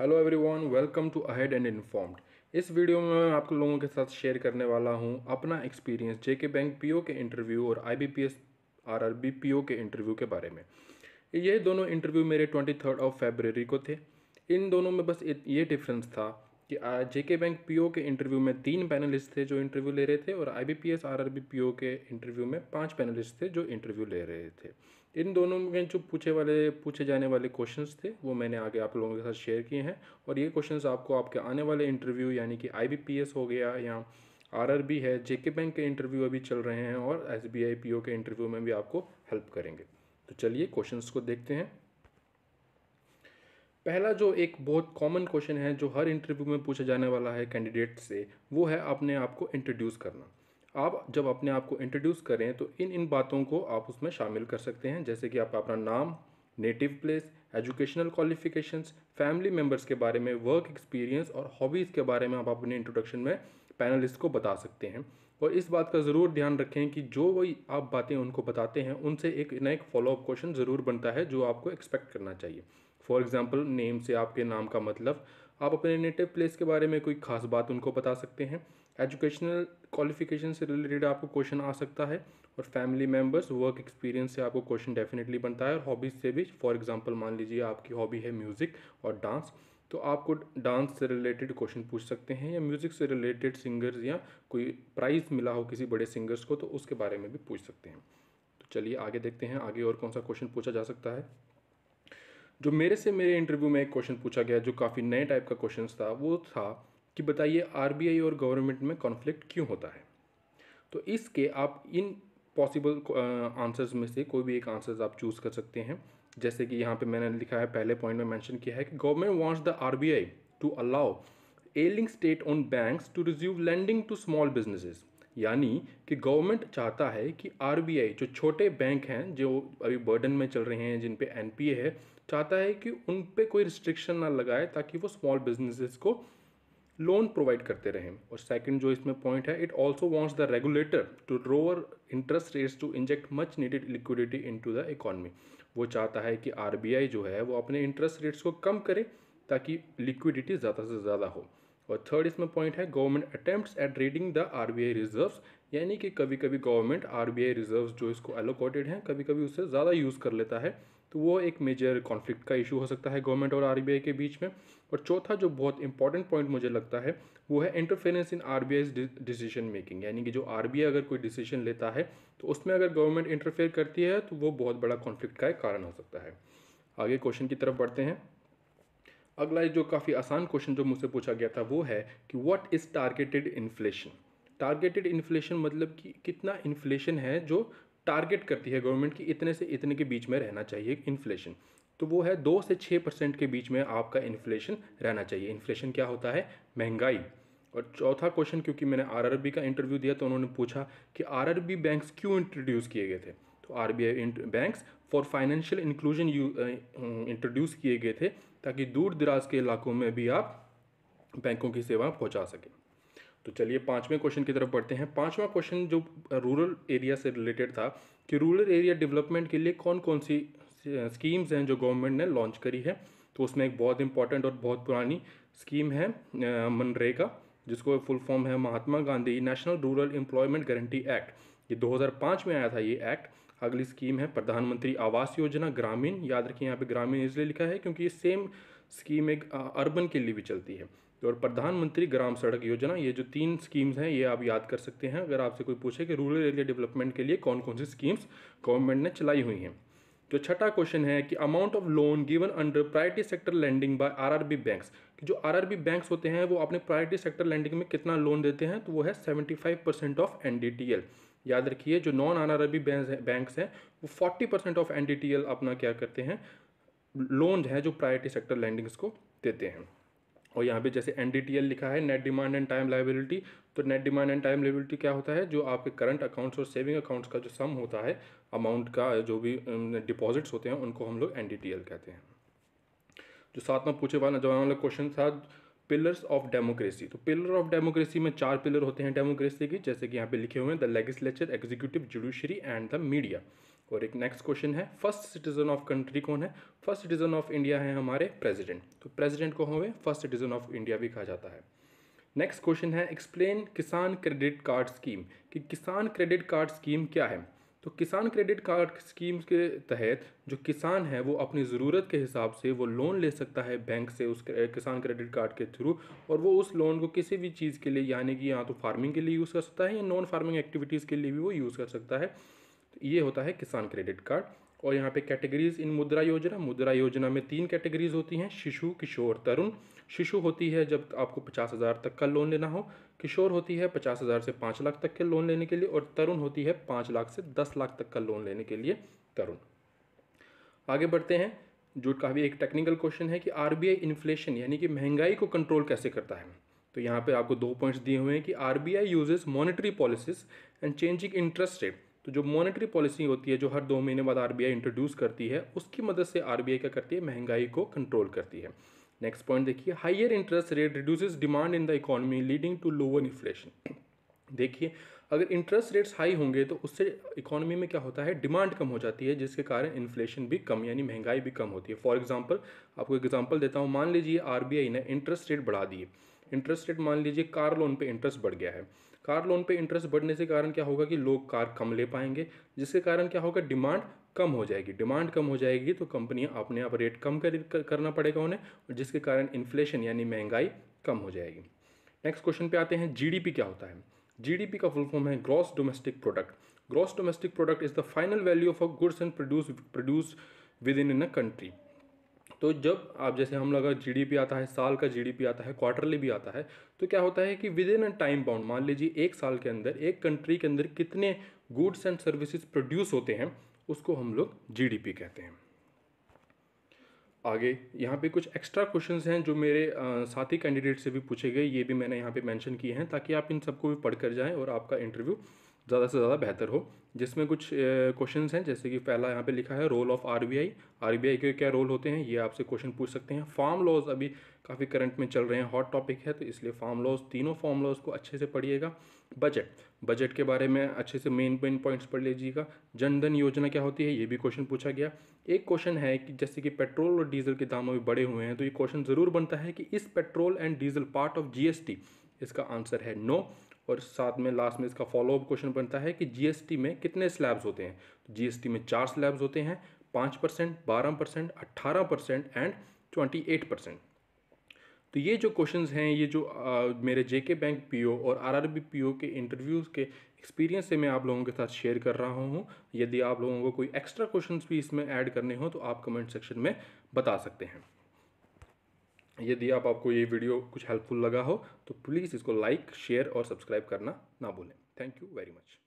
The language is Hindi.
Hello everyone welcome to ahead and informed इस वीडियो में मैं आप लोगों के साथ शेयर करने वाला हूं अपना एक्सपीरियंस जेके बैंक पीओ के इंटरव्यू और आईबीपीएस आरआरबी पीओ के इंटरव्यू के बारे में ये दोनों इंटरव्यू मेरे ट्वेंटी थर्ड ऑफ फेबररी को थे इन दोनों में बस ये डिफरेंस था कि जेके बैंक पी के इंटरव्यू में तीन पैनलिस्ट थे जो इंटरव्यू ले रहे थे और आई बी पी के इंटरव्यू में पाँच पैनलिस्ट थे जो इंटरव्यू ले रहे थे इन दोनों में जो पूछे वाले पूछे जाने वाले क्वेश्चंस थे वो मैंने आगे आप लोगों के साथ शेयर किए हैं और ये क्वेश्चंस आपको आपके आने वाले इंटरव्यू यानी कि आईबीपीएस हो गया या आरआरबी है जेके बैंक के इंटरव्यू अभी चल रहे हैं और एस बी पीओ के इंटरव्यू में भी आपको हेल्प करेंगे तो चलिए क्वेश्चंस को देखते हैं पहला जो एक बहुत कॉमन क्वेश्चन है जो हर इंटरव्यू में पूछा जाने वाला है कैंडिडेट से वो है अपने आप को इंट्रोड्यूस करना आप जब अपने आप को इंट्रोड्यूस करें तो इन इन बातों को आप उसमें शामिल कर सकते हैं जैसे कि आप अपना नाम native place educational qualifications family members के बारे में वर्क एक्सपीरियंस और हॉबीज़ के बारे में आप अपने इंट्रोडक्शन में पैनलिस्ट को बता सकते हैं और इस बात का ज़रूर ध्यान रखें कि जो वही आप बातें उनको बताते हैं उनसे एक न एक फॉलोअप क्वेश्चन ज़रूर बनता है जो आपको एक्सपेक्ट करना चाहिए फॉर एग्ज़ाम्पल नेम से आपके नाम का मतलब आप अपने नेटिव प्लेस के बारे में कोई खास बात उनको बता सकते हैं एजुकेशनल क्वालिफिकेशन से रिलेटेड आपको क्वेश्चन आ सकता है और फैमिली मेम्बर्स वर्क एक्सपीरियंस से आपको क्वेश्चन डेफिनेटली बनता है और हॉबीज़ से भी फॉर एग्जाम्पल मान लीजिए आपकी हॉबी है म्यूज़िक और डांस तो आपको डांस से रिलेटेड क्वेश्चन पूछ सकते हैं या म्यूज़िक से रिलेटेड सिंगर्स या कोई प्राइज़ मिला हो किसी बड़े सिंगर्स को तो उसके बारे में भी पूछ सकते हैं तो चलिए आगे देखते हैं आगे और कौन सा क्वेश्चन पूछा जा सकता है जो मेरे से मेरे इंटरव्यू में एक क्वेश्चन पूछा गया जो काफ़ी नए टाइप का क्वेश्चन था वो था कि बताइए आरबीआई और गवर्नमेंट में कॉन्फ्लिक्ट क्यों होता है तो इसके आप इन पॉसिबल आंसर्स में से कोई भी एक आंसर्स आप चूज़ कर सकते हैं जैसे कि यहाँ पे मैंने लिखा है पहले पॉइंट में मेंशन किया है कि government wants the RBI to allow ailing state owned banks to resume lending to small businesses यानी कि गवर्नमेंट चाहता है कि आरबीआई जो छोटे बैंक हैं जो अभी बर्डन में चल रहे हैं जिन पे एन है चाहता है कि उन पर कोई रिस्ट्रिक्शन ना लगाए ताकि वो स्मॉल बिजनेसेस को लोन प्रोवाइड करते रहें और सेकंड जो इसमें पॉइंट है it also wants the regulator to lower interest rates to inject much needed liquidity into the economy वो चाहता है कि आरबीआई जो है वो अपने इंटरेस्ट रेट्स को कम करे ताकि लिक्विडिटी ज़्यादा से ज़्यादा हो और थर्ड इसमें पॉइंट है government attempt at reading the R B यानी कि कभी कभी गवर्नमेंट आर बी जो इसको एलोकेटेड हैं कभी कभी उससे ज़्यादा यूज़ कर लेता है तो वो एक मेजर कॉन्फ्लिक्ट का इशू हो सकता है गवर्नमेंट और आरबीआई के बीच में और चौथा जो बहुत इंपॉर्टेंट पॉइंट मुझे लगता है वो है interference in R decision making यानी कि जो आर अगर कोई डिसीजन लेता है तो उसमें अगर गवर्नमेंट इंटरफेयर करती है तो वो बहुत बड़ा कॉन्फ्लिक्ट का एक कारण हो सकता है आगे क्वेश्चन की तरफ बढ़ते हैं अगला जो काफ़ी आसान क्वेश्चन जो मुझसे पूछा गया था वो है कि what is targeted inflation targeted inflation मतलब कि कितना इन्फ्लेशन है जो टारगेट करती है गवर्नमेंट कि इतने से इतने के बीच में रहना चाहिए इन्फ्लेशन तो वो है दो से छः परसेंट के बीच में आपका इन्फ्लेशन रहना चाहिए इन्फ्लेशन क्या होता है महंगाई और चौथा क्वेश्चन क्योंकि मैंने आरआरबी का इंटरव्यू दिया तो उन्होंने पूछा कि आरआरबी बैंक्स क्यों इंट्रोड्यूस किए गए थे तो R B I banks for financial inclusion introduce किए गए थे ताकि दूर दराज के इलाकों में भी आप बैंकों की सेवाएँ पहुंचा सकें तो चलिए पाँचवें क्वेश्चन की तरफ बढ़ते हैं पाँचवा क्वेश्चन जो रूरल एरिया से रिलेटेड था कि रूरल एरिया डेवलपमेंट के लिए कौन कौन सी स्कीम्स हैं जो गवर्नमेंट ने लॉन्च करी है तो उसमें एक बहुत इंपॉर्टेंट और बहुत पुरानी स्कीम है मनरेगा जिसको फुल फॉर्म है Mahatma Gandhi national rural employment guarantee act ये 2005 में आया था ये एक्ट अगली स्कीम है प्रधानमंत्री आवास योजना ग्रामीण याद रखिए यहाँ पे ग्रामीण इसलिए लिखा है क्योंकि ये सेम स्कीम एक अर्बन के लिए भी चलती है तो और प्रधानमंत्री ग्राम सड़क योजना ये जो तीन स्कीम्स हैं ये आप याद कर सकते हैं अगर आपसे कोई पूछे कि रूरल एरिया डेवलपमेंट के लिए कौन कौन सी स्कीम्स गवर्नमेंट ने चलाई हुई हैं तो छठा क्वेश्चन है कि amount of loan given under priority sector lending by RRB banks कि जो आरआरबी बैंक्स होते हैं वो अपने प्रायोरिटी सेक्टर लैंडिंग में कितना लोन देते हैं तो वो है 75 परसेंट ऑफ एनडीटीएल याद रखिए जो नॉन आरआरबी बैंक्स हैं वो 40 परसेंट ऑफ एनडीटीएल अपना क्या करते हैं लोन है जो प्रायोरिटी सेक्टर लैंडिंग्स को देते हैं और यहाँ पे जैसे एन लिखा है net demand and time liability तो net demand and time liability क्या होता है जो आपके करंट अकाउंट्स और सेविंग अकाउंट्स का जो सम होता है अमाउंट का जो भी डिपॉजिट्स होते हैं उनको हम लोग एन कहते हैं जो साथ में पूछे वाला जवाब वाला क्वेश्चन था पिलर्स ऑफ डेमोक्रेसी तो पिलर ऑफ डेमोक्रेसी में चार पिलर होते हैं डेमोक्रेसी की जैसे कि यहाँ पे लिखे हुए हैं the legislature executive judiciary and the media और एक नेक्स्ट क्वेश्चन है फर्स्ट सिटीजन ऑफ कंट्री कौन है फर्स्ट सिटीजन ऑफ इंडिया है हमारे प्रेसिडेंट तो प्रेसिडेंट को हमें फर्स्ट सिटीजन ऑफ इंडिया भी कहा जाता है नेक्स्ट क्वेश्चन है explain Kisan credit card scheme कि किसान क्रेडिट कार्ड स्कीम क्या है तो किसान क्रेडिट कार्ड स्कीम के तहत जो किसान है वो अपनी ज़रूरत के हिसाब से वो लोन ले सकता है बैंक से उस किसान क्रेडिट कार्ड के थ्रू और वो उस लोन को किसी भी चीज़ के लिए यानी कि यहाँ तो फार्मिंग के लिए यूज़ कर सकता है या नॉन फार्मिंग एक्टिविटीज़ के लिए भी वो यूज़ कर सकता है तो ये होता है किसान क्रेडिट कार्ड और यहाँ पे कैटेगरीज इन मुद्रा योजना मुद्रा योजना में तीन कैटेगरीज होती हैं शिशु किशोर तरुण शिशु होती है जब आपको पचास हज़ार तक का लोन लेना हो किशोर होती है पचास हज़ार से पाँच लाख तक के लोन लेने के लिए और तरुण होती है पाँच लाख से दस लाख तक का लोन लेने के लिए तरुण आगे बढ़ते हैं जो का भी एक टेक्निकल क्वेश्चन है कि आर इन्फ्लेशन यानी कि महंगाई को कंट्रोल कैसे करता है तो यहाँ पर आपको दो पॉइंट्स दिए हुए हैं कि R B I uses monetary policies and changing interest rate तो जो मॉनेटरी पॉलिसी होती है जो हर दो महीने बाद आरबीआई इंट्रोड्यूस करती है उसकी मदद से आरबीआई क्या करती है महंगाई को कंट्रोल करती है नेक्स्ट पॉइंट देखिए higher interest rate reduces demand in the economy leading to lower inflation देखिए अगर इंटरेस्ट रेट्स हाई होंगे तो उससे इकोनॉमी में क्या होता है डिमांड कम हो जाती है जिसके कारण इन्फ्लेशन भी कम यानी महंगाई भी कम होती है फॉर एग्जांपल आपको एग्जांपल देता हूँ मान लीजिए आरबीआई ने इंटरेस्ट रेट बढ़ा दिए इंटरेस्ट रेट मान लीजिए कार लोन पे इंटरेस्ट बढ़ गया है कार लोन पे इंटरेस्ट बढ़ने से कारण क्या होगा कि लोग कार कम ले पाएंगे जिसके कारण क्या होगा डिमांड कम हो जाएगी डिमांड कम हो जाएगी तो कंपनियां अपने आप रेट कम कर, करना पड़ेगा उन्हें और जिसके कारण इन्फ्लेशन यानी महंगाई कम हो जाएगी नेक्स्ट क्वेश्चन पे आते हैं जीडीपी क्या होता है जीडीपी का फुल फॉर्म है gross domestic product gross domestic product is the final value of a goods and produce produce within in a country तो जब आप जैसे हम लोग जीडीपी आता है साल का जीडीपी आता है क्वार्टरली भी आता है तो क्या होता है कि within a time bound मान लीजिए एक साल के अंदर एक कंट्री के अंदर कितने गुड्स एंड सर्विसेज प्रोड्यूस होते हैं उसको हम लोग जी कहते हैं आगे यहाँ पे कुछ एक्स्ट्रा क्वेश्चंस हैं जो मेरे साथी कैंडिडेट से भी पूछे गए ये भी मैंने यहाँ पे मेंशन किए हैं ताकि आप इन सबको भी पढ़ कर जाएं और आपका इंटरव्यू ज़्यादा से ज़्यादा बेहतर हो जिसमें कुछ क्वेश्चन हैं जैसे कि पहला यहाँ पे लिखा है रोल ऑफ आरबीआई आरबीआई के क्या रोल होते हैं ये आपसे क्वेश्चन पूछ सकते हैं फार्म लॉज अभी काफ़ी करंट में चल रहे हैं हॉट टॉपिक है तो इसलिए फार्म लॉज तीनों फार्म लॉज को अच्छे से पढ़िएगा बजट बजट के बारे में अच्छे से मेन मेन पॉइंट्स पढ़ लीजिएगा जनधन योजना क्या होती है ये भी क्वेश्चन पूछा गया एक क्वेश्चन है कि जैसे कि पेट्रोल और डीजल के दाम अभी बढ़े हुए हैं तो ये क्वेश्चन ज़रूर बनता है कि इस petrol and diesel part of जी इसका आंसर है नो no. और साथ में लास्ट में इसका फॉलोअप क्वेश्चन बनता है कि जीएसटी में कितने स्लैब्स होते हैं तो जीएसटी में चार स्लैब्स होते हैं पाँच परसेंट बारह परसेंट अट्ठारह percent and twenty eight percent तो ये जो क्वेश्चंस हैं ये जो आ, मेरे जेके बैंक पीओ और आरआरबी पीओ के इंटरव्यूज़ के एक्सपीरियंस से मैं आप लोगों के साथ शेयर कर रहा हूँ यदि आप लोगों को कोई एक्स्ट्रा क्वेश्चन भी इसमें ऐड करने हो तो आप कमेंट सेक्शन में बता सकते हैं यदि आप आपको ये वीडियो कुछ हेल्पफुल लगा हो तो प्लीज़ इसको लाइक शेयर और सब्सक्राइब करना ना भूलें थैंक यू वेरी मच